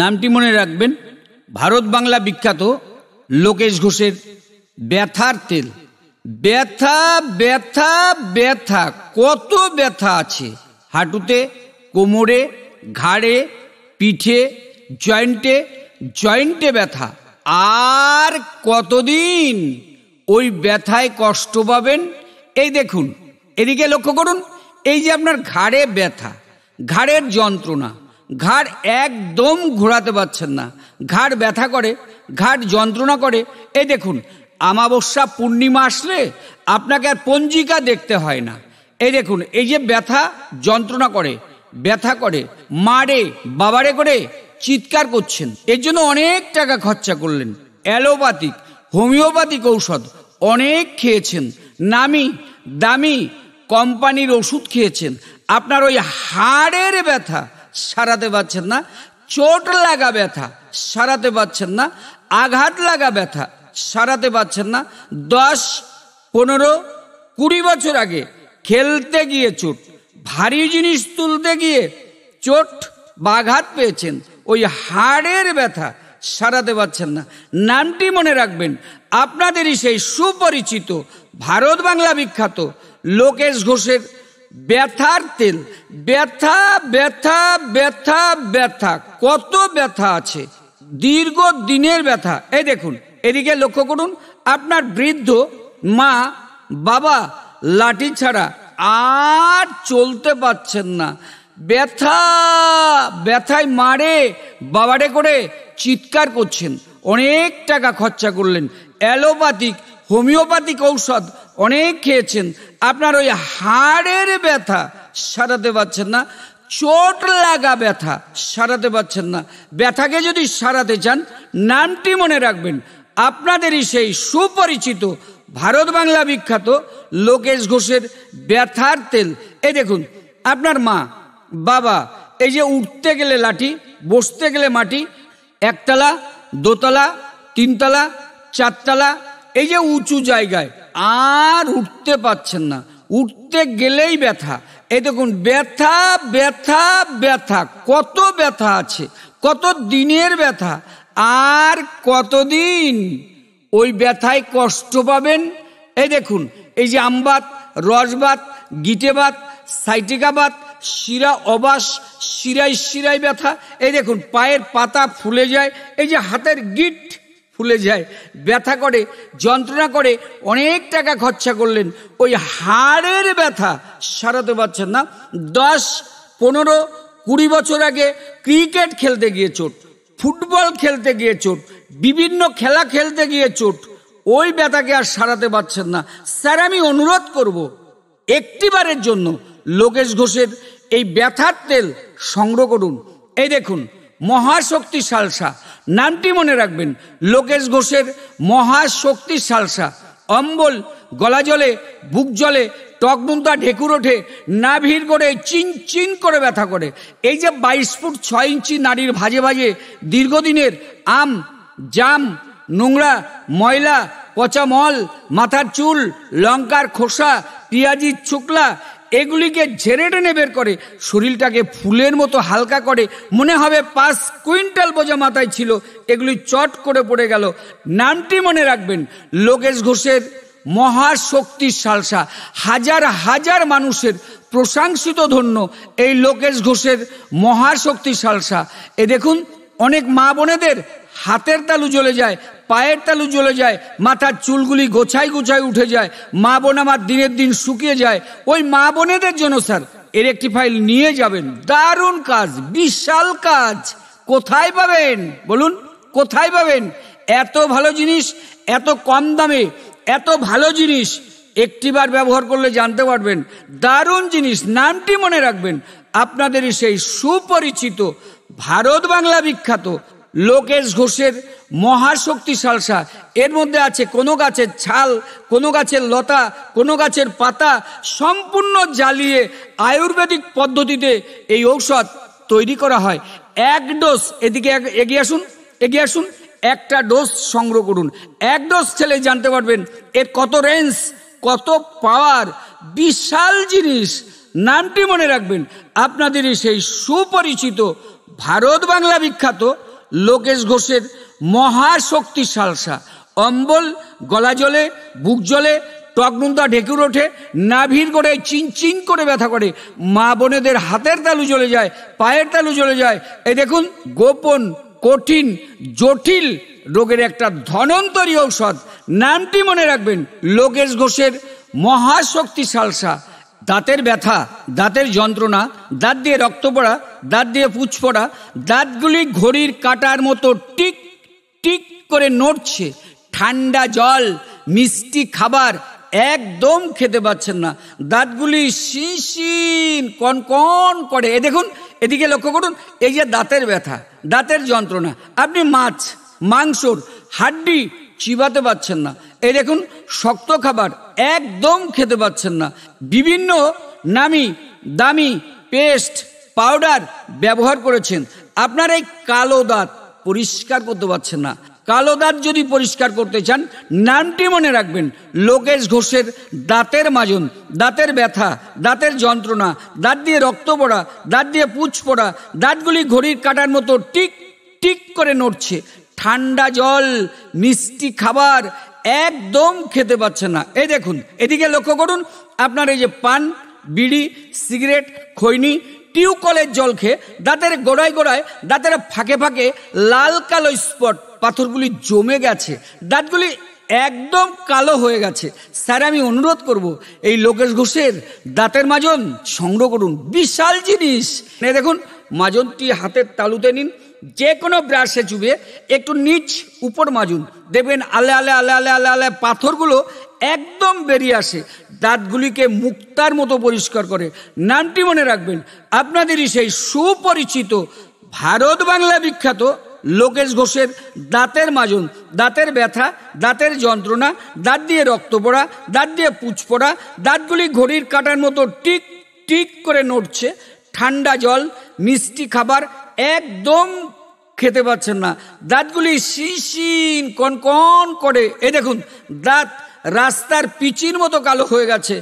নামটি মনে রাখবেন ভারত বাংলা বিখ্যাত লোকেশ ঘোষের ব্যথার তেল ব্যথা ব্যথা ব্যথা কত ব্যথা আছে হাঁটুতে কোমরে ঘাড়ে পিঠে জয়েন্টে জয়েন্টে ব্যথা আর কতদিন ওই ব্যথায় কষ্ট পাবেন এই দেখুন এদিকে লক্ষ্য করুন এই যে আপনার ঘাড়ে ব্যথা ঘাড়ের যন্ত্রণা ঘাড় একদম ঘোরাতে পারছেন না ঘাড় ব্যথা করে ঘাড় যন্ত্রণা করে এ দেখুন আমাবস্যা পূর্ণিমা আসলে আপনাকে আর পঞ্জিকা দেখতে হয় না এই দেখুন এই যে ব্যথা যন্ত্রণা করে ব্যথা করে মারে বাবারে করে চিৎকার করছেন এর জন্য অনেক টাকা খরচা করলেন অ্যালোপ্যাথিক হোমিওপ্যাথিক ঔষধ অনেক খেয়েছেন নামি দামি কোম্পানির ওষুধ খেয়েছেন আপনার ওই হাড়ের ব্যথা সারাতে পারছেন না চোট লাগা ব্যথা সারাতে পারছেন না আঘাত লাগা ব্যথা সারাতে পারছেন না দশ পনেরো কুড়ি বছর আগে খেলতে গিয়ে চোট ভারী জিনিস তুলতে গিয়ে চোট বা আঘাত পেয়েছেন ওই হাড়ের ব্যথা সারাতে পারছেন না নামটি মনে রাখবেন আপনাদেরই সেই সুপরিচিত ভারত বাংলা বিখ্যাত লোকেশ ঘোষের ব্যথার তেল ব্যথা ব্যথা ব্যথা ব্যথা কত ব্যথা আছে দীর্ঘ দিনের ব্যথা এই দেখুন এদিকে লক্ষ্য করুন আপনার বৃদ্ধ মা বাবা লাঠি ছাড়া আর চলতে পারছেন না ব্যথা ব্যথায় মারে বাবারে করে চিৎকার করছেন অনেক টাকা খরচা করলেন অ্যালোপ্যাথিক হোমিওপ্যাথিক ঔষধ অনেক খেয়েছেন আপনার ওই হাড়ের ব্যথা সারাতে পারছেন না চোট লাগা ব্যথা সারাতে পারছেন না ব্যথাকে যদি সারাতে চান নামটি মনে রাখবেন আপনাদেরই সেই সুপরিচিত ভারত বাংলা বিখ্যাত লোকেশ ঘোষের ব্যথার তেল এই দেখুন আপনার মা বাবা এই যে উঠতে গেলে লাঠি বসতে গেলে মাটি একতলা দোতলা তিনতলা চারতলা এই যে উঁচু জায়গায় আর উঠতে পাচ্ছেন না উঠতে গেলেই ব্যথা এই দেখুন ব্যথা ব্যথা ব্যথা কত ব্যথা আছে কত দিনের ব্যথা আর কতদিন ওই ব্যথায় কষ্ট পাবেন এই দেখুন এই যে আমবাত রসবাত গিটেবাত সাইটিকাবাত শিরা অবাস শিরায় শিরায় ব্যথা এই দেখুন পায়ের পাতা ফুলে যায় এই যে হাতের গিট ফুলে যায় ব্যথা করে যন্ত্রণা করে অনেক টাকা খরচা করলেন ওই হাড়ের ব্যথা সারাতে পারছেন না দশ পনেরো কুড়ি বছর আগে ক্রিকেট খেলতে গিয়ে চোট ফুটবল খেলতে গিয়ে চোট বিভিন্ন খেলা খেলতে গিয়ে চোট ওই ব্যথাকে আর সারাতে পারছেন না স্যার আমি অনুরোধ করব একটিবারের জন্য লোকেশ ঘোষের এই ব্যথার তেল সংগ্রহ করুন এই দেখুন মহাশক্তি সালসা নামটি মনে রাখবেন লোকেশ ঘোষের মহাশক্তি সালসা অম্বল গলা জলে বুক জলে টকমুন্তা ঢেকুর ওঠে না ভিড় করে চিন চিন করে ব্যথা করে এই যে বাইশ ফুট ছয় ইঞ্চি নারীর ভাজে ভাজে দীর্ঘদিনের আম জাম নোংরা ময়লা পচা মল মাথার চুল লঙ্কার খোসা পিঁয়াজির ছুকলা এগুলিকে ঝেড়ে টেনে বের করে শরীরটাকে ফুলের মতো হালকা করে মনে হবে পাঁচ কুইন্টাল বোঝা মাথায় ছিল এগুলি চট করে পড়ে গেল নামটি মনে রাখবেন লোকেশ ঘোষের মহাশক্তির সালসা হাজার হাজার মানুষের প্রশংসিত ধন্য এই লোকেশ ঘোষের মহাশক্তির সালসা এ দেখুন অনেক মা বোনেদের হাতের তালু জ্বলে যায় পায়ের তালু জ্বলে যায় মাথার চুলগুলি গোছাই গোছাই উঠে যায় মা বোন আমার দিনের দিন শুকিয়ে যায় ওই মা বোনেদের জন্য স্যার এর একটি ফাইল নিয়ে যাবেন দারুণ কাজ বিশাল কাজ কোথায় পাবেন বলুন কোথায় পাবেন এত ভালো জিনিস এত কম দামে এত ভালো জিনিস একটিবার ব্যবহার করলে জানতে পারবেন দারুণ জিনিস নামটি মনে রাখবেন আপনাদেরই সেই সুপরিচিত ভারত বাংলা বিখ্যাত লোকেশ ঘোষের মহাশক্তিশাল সালসা এর মধ্যে আছে কোনো গাছের ছাল কোনো গাছের লতা কোনো গাছের পাতা সম্পূর্ণ জ্বালিয়ে আয়ুর্বেদিক পদ্ধতিতে এই ঔষধ তৈরি করা হয় এক ডোজ এদিকে এগিয়ে আসুন এগিয়ে আসুন একটা ডোজ সংগ্রহ করুন এক ডোজ ছেলে জানতে পারবেন এর কত রেঞ্জ কত পাওয়ার বিশাল জিনিস নামটি মনে রাখবেন আপনাদেরই সেই সুপরিচিত ভারত বাংলা বিখ্যাত লোকেশ ঘোষের মহাশক্তি সালসা অম্বল গলা জলে বুক জলে টকনুন্দা ঢেকুর ওঠে নাভির করে চিনচিন করে ব্যথা করে মা বোনেদের হাতের তালু জ্বলে যায় পায়ের তালু জ্বলে যায় এ দেখুন গোপন কঠিন জটিল রোগের একটা ধনন্তরী ঔষধ নামটি মনে রাখবেন লোকেশ ঘোষের মহাশক্তি সালসা দাঁতের ব্যথা দাঁতের যন্ত্রণা দাঁত দিয়ে রক্ত পড়া দাঁত দিয়ে পুচ পড়া দাঁতগুলি ঘড়ির কাটার মতো টিক টিক করে নড়ছে ঠান্ডা জল মিষ্টি খাবার একদম খেতে পাচ্ছেন না দাঁতগুলি শিশিন কন করে এ দেখুন এদিকে লক্ষ্য করুন এই যে দাঁতের ব্যথা দাঁতের যন্ত্রণা আপনি মাছ মাংসর হাড্ডি চিবাতে পাচ্ছেন না এই দেখুন শক্ত খাবার একদম খেতে পাচ্ছেন না বিভিন্ন নামি দামি পেস্ট পাউডার ব্যবহার করেছেন আপনার এই কালো দাঁত পরিষ্কার করতে পারছেন না কালো দাঁত যদি পরিষ্কার করতে চান নামটি মনে রাখবেন লোকেশ ঘোষের দাঁতের মাজন দাঁতের ব্যথা দাঁতের যন্ত্রণা দাঁত দিয়ে রক্ত পড়া দাঁত দিয়ে পুচ পড়া দাঁতগুলি ঘড়ির কাটার মতো টিক টিক করে নড়ছে ঠান্ডা জল মিষ্টি খাবার একদম খেতে পাচ্ছে না এই দেখুন এদিকে লক্ষ্য করুন আপনার এই যে পান বিড়ি সিগারেট খৈনি টিউকলের জল খেয়ে দাঁতের গোড়ায় গোড়ায় দাঁতের ফাঁকে ফাঁকে লাল কালো স্পট পাথরগুলি জমে গেছে দাঁতগুলি একদম কালো হয়ে গেছে স্যার আমি অনুরোধ করব এই লোকেশ ঘোষের দাঁতের মাজন সংগ্রহ করুন বিশাল জিনিস দেখুন মাজনটি হাতের তালুতে নিন যে কোনো ব্রাশে চুবে একটু নিচ উপর মাজুন দেখবেন আলে আলে আলে আলে আলে আলে পাথরগুলো একদম বেরিয়ে আসে দাঁতগুলিকে মুক্তার মতো পরিষ্কার করে নামটি মনে রাখবেন আপনাদেরই সেই সুপরিচিত ভারত বাংলা বিখ্যাত লোকেশ ঘোষের দাঁতের মাজন দাঁতের ব্যথা দাঁতের যন্ত্রণা দাঁত দিয়ে রক্ত পড়া দাঁত দিয়ে পুচ পড়া দাঁতগুলি ঘড়ির কাটার মতো টিক টিক করে নড়ছে ঠান্ডা জল মিষ্টি খাবার একদম খেতে পাচ্ছেন না দাঁতগুলি শিশিন কনকন করে এ দেখুন দাঁত রাস্তার পিচির মতো কালো হয়ে গেছে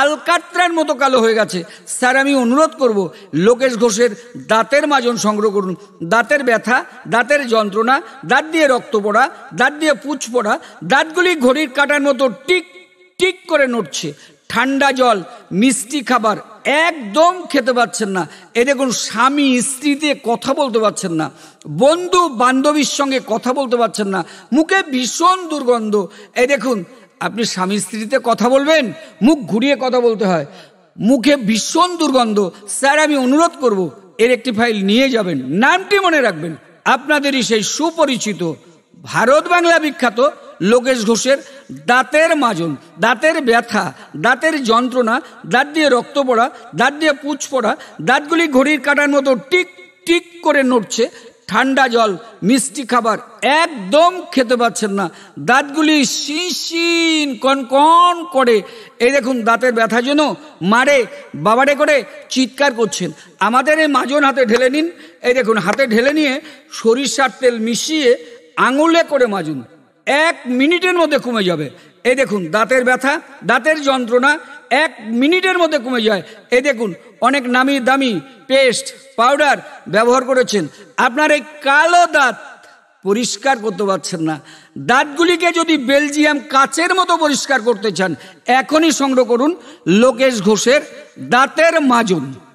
আলকাত্রার মতো কালো হয়ে গেছে স্যার আমি অনুরোধ করব লোকেশ ঘোষের দাঁতের মাজন সংগ্রহ করুন দাঁতের ব্যথা দাঁতের যন্ত্রণা দাঁত দিয়ে রক্ত পড়া দাঁত দিয়ে পুচ পড়া দাঁতগুলি ঘড়ির কাটার মতো টিক টিক করে নড়ছে ঠান্ডা জল মিষ্টি খাবার একদম খেতে পাচ্ছেন না এ দেখুন স্বামী স্ত্রীতে কথা বলতে পারছেন না বন্ধু বান্ধবীর সঙ্গে কথা বলতে পারছেন না মুখে ভীষণ দুর্গন্ধ এ দেখুন আপনি স্বামী স্ত্রীতে কথা বলবেন মুখ ঘুরিয়ে কথা বলতে হয় মুখে ভীষণ দুর্গন্ধ স্যার আমি অনুরোধ করব এর একটি ফাইল নিয়ে যাবেন নামটি মনে রাখবেন আপনাদেরই সেই সুপরিচিত ভারত বাংলা বিখ্যাত লোকেশ ঘোষের দাঁতের মাজন দাঁতের ব্যথা দাঁতের যন্ত্রণা দাঁত দিয়ে রক্ত পড়া দাঁত দিয়ে পুচ পড়া দাঁতগুলি ঘড়ির কাটার মতো টিক টিক করে নড়ছে ঠান্ডা জল মিষ্টি খাবার একদম খেতে পাচ্ছেন না দাঁতগুলি শিন কনকন করে এই দেখুন দাঁতের ব্যথা যেন মারে বাবারে করে চিৎকার করছেন আমাদের এই মাজন হাতে ঢেলে নিন এই দেখুন হাতে ঢেলে নিয়ে সরিষার তেল মিশিয়ে আঙুলে করে মাজুন এক মিনিটের মধ্যে কমে যাবে এই দেখুন দাঁতের ব্যথা দাঁতের যন্ত্রণা এক মিনিটের মধ্যে কমে যায় এই দেখুন অনেক নামি দামি পেস্ট পাউডার ব্যবহার করেছেন আপনার এই কালো দাঁত পরিষ্কার করতে পারছেন না দাঁতগুলিকে যদি বেলজিয়াম কাচের মতো পরিষ্কার করতে চান এখনই সংগ্রহ করুন লোকেশ ঘোষের দাঁতের মাজন